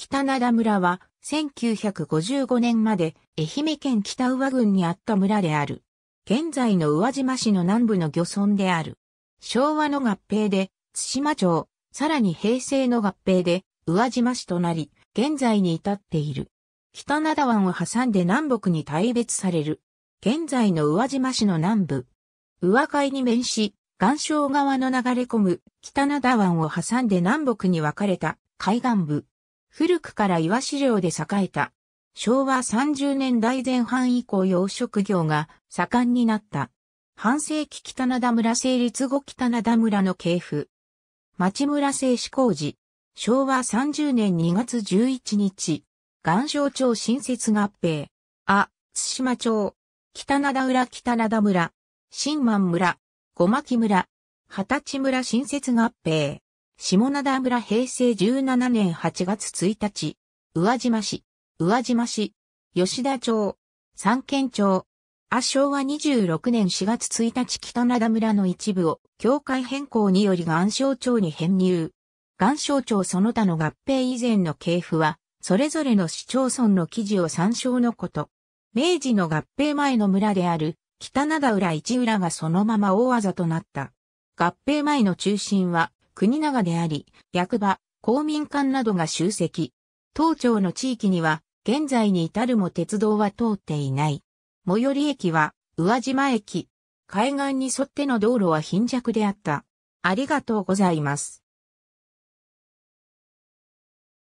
北灘村は1955年まで愛媛県北宇和郡にあった村である。現在の宇和島市の南部の漁村である。昭和の合併で津島町、さらに平成の合併で宇和島市となり、現在に至っている。北灘湾を挟んで南北に大別される。現在の宇和島市の南部。宇和海に面し、岩礁側の流れ込む北灘湾を挟んで南北に分かれた海岸部。古くから岩資料で栄えた。昭和30年代前半以降養殖業が盛んになった。半世紀北灘村成立後北灘村の系譜。町村製紙工事。昭和30年2月11日。岩礁町新設合併。あ、津島町。北灘浦北灘村。新満村。小牧村。二十歳村新設合併。下灘村平成17年8月1日、宇和島市、宇和島市、吉田町、三県町、阿昭和26年4月1日北灘村の一部を境界変更により岩礁町に編入。岩礁町その他の合併以前の系譜は、それぞれの市町村の記事を参照のこと。明治の合併前の村である北灘浦市浦がそのまま大技となった。合併前の中心は国長であり、役場、公民館などが集積。当庁の地域には、現在に至るも鉄道は通っていない。最寄り駅は、宇和島駅。海岸に沿っての道路は貧弱であった。ありがとうございます。